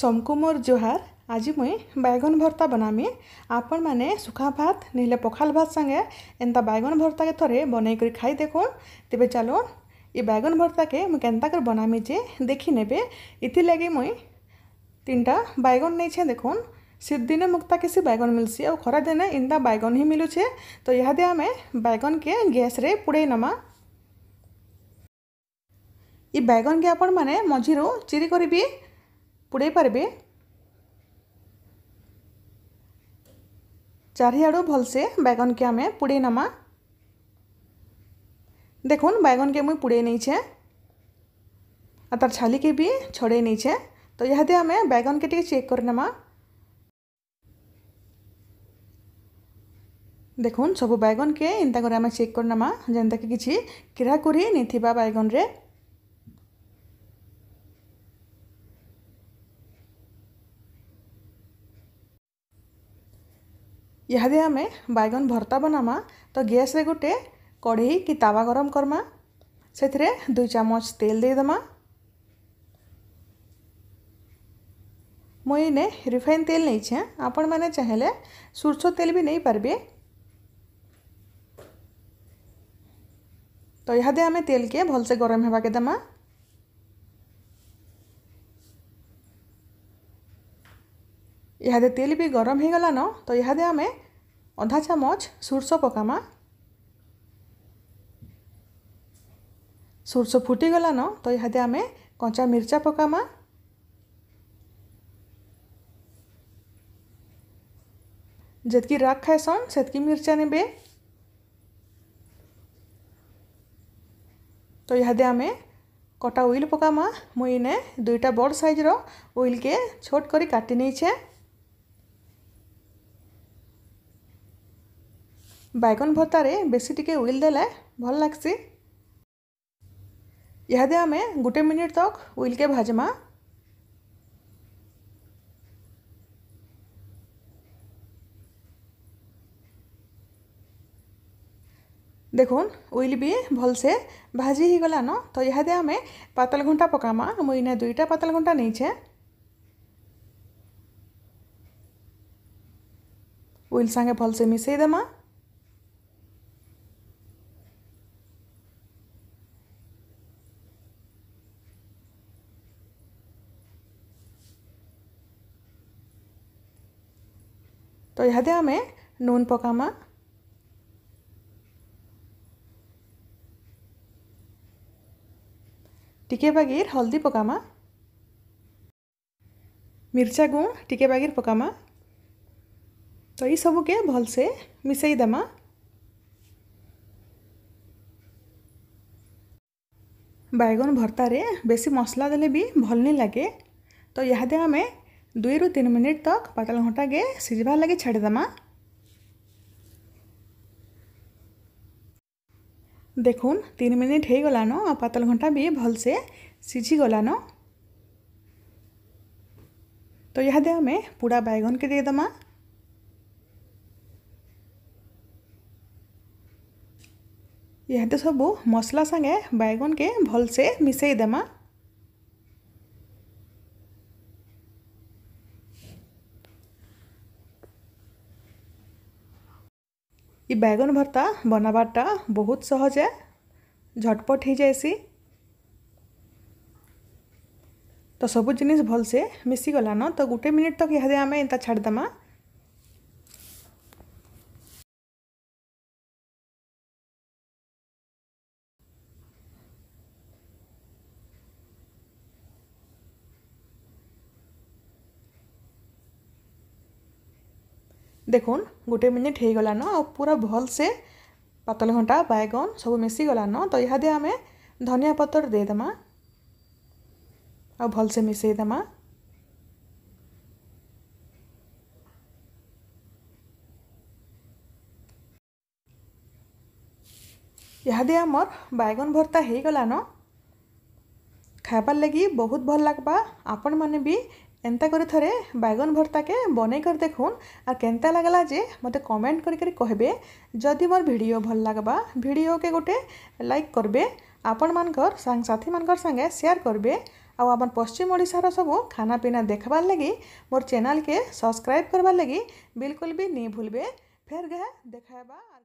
ସମକୁ ମୋର ଜୁହାର ଆଜି ମୁଇଁ ବାଇଗନ୍ ଭର୍ତ୍ତା ବନାମି ଆପଣମାନେ ଶୁଖା ଭାତ ନହେଲେ ପଖାଲ ଭାତ ସାଙ୍ଗେ ଏନ୍ତା ବାଇଗନ୍ ଭର୍ତ୍ତାକେ ଥରେ ବନେଇକରି ଖାଇ ଦେଖୁନ୍ ତେବେ ଚାଲୁନ୍ ଏ ବାଇଗନ୍ ଭର୍ତ୍ତାକେ ମୁଇଁ କେନ୍ତା କରି ବନାମି ଯେ ଦେଖି ନେବେ ଇଥିର୍ଲାଗି ମୁଇଁ ତିନିଟା ବାଇଗନ୍ ନେଇଛେ ଦେଖୁନ୍ ଶୀତଦିନେ ମୁକ୍ତାକେ ସେ ବାଇଗନ୍ ମିଲ୍ସି ଆଉ ଖରାଦିନେ ଏନ୍ତା ବାଇଗନ୍ ହିଁ ମିଲୁଛେ ତ ଇହାଦେ ଆମେ ବାଇଗନ୍କେ ଗ୍ୟାସ୍ରେ ପୁଡ଼େଇ ନମା ଏ ବାଇଗନ୍କେ ଆପଣମାନେ ମଝିରୁ ଚିରି କରିବି ପୁଡ଼େଇ ପାରିବେ ଚାରିଆଡ଼ୁ ଭଲସେ ବାଇଗନ୍କେ ଆମେ ପୁଡ଼େଇ ନେମା ଦେଖୁନ୍ ବାଇଗନ୍କେ ମୁଇଁ ପୁଡ଼େଇ ନେଇଛେ ଆଉ ତାର୍ ଛାଲିକେ ବି ଛଡ଼େଇ ନେଇଛେ ତ ଇହାଦେ ଆମେ ବାଇଗନ୍କେ ଟିକେ ଚେକ୍ କରିନେମା দেখুন সবু বাইগনকে এন্তা করে আমি চেক করে নেমা যেনতাকি কিছু কেরা করে নেই বাইগনরে इहादे आम बैगन भर्ता बनामा तो गैस रे गोटे कढ़े कि तावा गरम करमा से दुई चामच तेल दे देदमा मुझे रिफाइन तेल नहीं छे आपण मैंने चाहिए सोरसो तेल भी नहीं पार्बे तो यहादे आम तेल के भलसे गरम होगा के दमा ଇହାଦେ ତେଲ୍ ବି ଗରମ୍ ହେଇଗଲାନ ତ ଇହାଦେ ଆମେ ଅଧା ଚାମଚ ସୁର୍ଷ ପକାମା ସୁର୍ଷ ଫୁଟିଗଲାନ ତ ଇହାଦେ ଆମେ କଞ୍ଚା ମିର୍ଚା ପକାମା ଯେତ୍କି ରାଗ ଖାଏସନ୍ ସେତ୍କି ମିର୍ଚା ନେବେ ତ ଇହାଦେ ଆମେ କଟା ଉଇଲ୍ ପକାମା ମୁଇଁ ଇନେ ଦୁଇଟା ବଡ଼ ସାଇଜ୍ର ଉଇଲ୍କେ ଛୋଟ୍ କରି କାଟି ନେଇଛେ ବାଇଗଣ ଭର୍ତ୍ତାରେ ବେଶୀ ଟିକେ ଉଇଲ୍ ଦେଲେ ଭଲ୍ ଲାଗ୍ସି ଇହାଦେ ଆମେ ଗୋଟେ ମିନିଟ୍ ତକ୍ ଉଇଲ୍କେ ଭାଜମା দেখুন উইল বি ভলসে ভাজি হয়েগলান তো ইহাদে আমি পাতল ঘণ্টা পকামা মুই ইনে দুইটা পাতল ঘণ্টা নিয়েছে উইল সাগে ভলসে মিশাই দেমা तो यहाँ आम नून पकामा टिके बागर हल्दी पकामा मिर्चा गुण टिके बागर पकामा तो ये सब के भलसे मिसाई दमा बैगन भर्तारे बेसी मसला दे भी भल नहीं लगे तो यहाँ आम दुई तीन मिनिट तक पातल घंटा के सीझबार लगे छाड़ीदमा देख तीन मिनिट हो गलान आ पातल घंटा भी भलसे सीझी गलान तो यहादे आम पूरा बैगन के देदमा यह सब मसला सागे बैगन के भलसे मिसईदेमा ଇ ବାଇଗନ୍ ଭର୍ତ୍ତା ବନାବାର୍ଟା ବହୁତ୍ ସହଜ୍ ଏ ଝଟ୍ପଟ୍ ହେଇଯାଏସି ତ ସବୁ ଜିନିଷ୍ ଭଲ୍ସେ ମିଶିଗଲାନ ତ ଗୁଟେ ମିନିଟ୍ ତକ୍ ଇହାଦେ ଆମେ ଏନ୍ତା ଛାଡ଼ିଦେମା देख गोटे मिनिट हो गलान पूरा भल से पतलघंटा बैगन सब मिसीगलान तो यहाँ आम धनिया पतर देद भलसे मिसेद यहाँ आमर बैगन भर्ता हो गलान खाबार लगी बहुत भल लग्वा आपण मैंने भी ଏନ୍ତା କରି ଥରେ ବାଇଗଣ ଭର୍ତ୍ତାକେ ବନେଇକରି ଦେଖୁନ୍ ଆର୍ କେନ୍ତା ଲାଗ୍ଲା ଯେ ମୋତେ କମେଣ୍ଟ କରିକରି କହିବେ ଯଦି ମୋର ଭିଡ଼ିଓ ଭଲ ଲାଗ୍ବା ଭିଡ଼ିଓକେ ଗୋଟେ ଲାଇକ୍ କରିବେ ଆପଣମାନଙ୍କର ସାଙ୍ଗସାଥିମାନଙ୍କର ସାଙ୍ଗେ ସେୟାର କରିବେ ଆଉ ଆମର ପଶ୍ଚିମ ଓଡ଼ିଶାର ସବୁ ଖାନାପିନା ଦେଖ୍ବାର୍ ଲାଗି ମୋର ଚ୍ୟାନେଲ୍କେ ସବସ୍କ୍ରାଇବ୍ କରବାର୍ ଲାଗି ବିଲକୁଲ ବି ନେଇ ଭୁଲବେ ଫେର୍ ଗା ଦେଖାଇବା